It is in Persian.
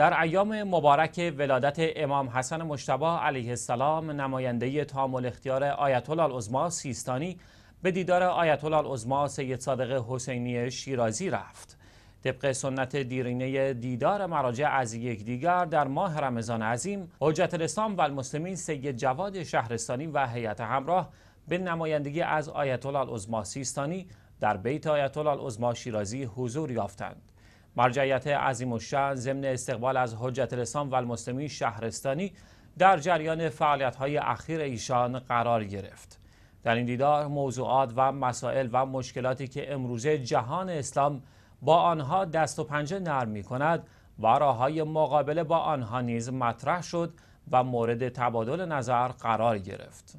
در ایام مبارک ولادت امام حسن مشتبه علیه السلام نماینده تامل اختیار آیت الله العظما سیستانی به دیدار آیت الله العظما سید صادق حسینی شیرازی رفت طبق سنت دیرینه دیدار مراجع از دیگر در ماه رمضان عظیم حجت الاسلام و المسلمین سید جواد شهرستانی و هیئت همراه به نمایندگی از آیت الله العظما سیستانی در بیت آیت الله العظما شیرازی حضور یافتند مرجعیت عظیم شن ضمن استقبال از حجت الاسلام و المسلمین شهرستانی در جریان فعالیت‌های اخیر ایشان قرار گرفت. در این دیدار موضوعات و مسائل و مشکلاتی که امروزه جهان اسلام با آنها دست و پنجه نرم می کند و راههای مقابله با آنها نیز مطرح شد و مورد تبادل نظر قرار گرفت.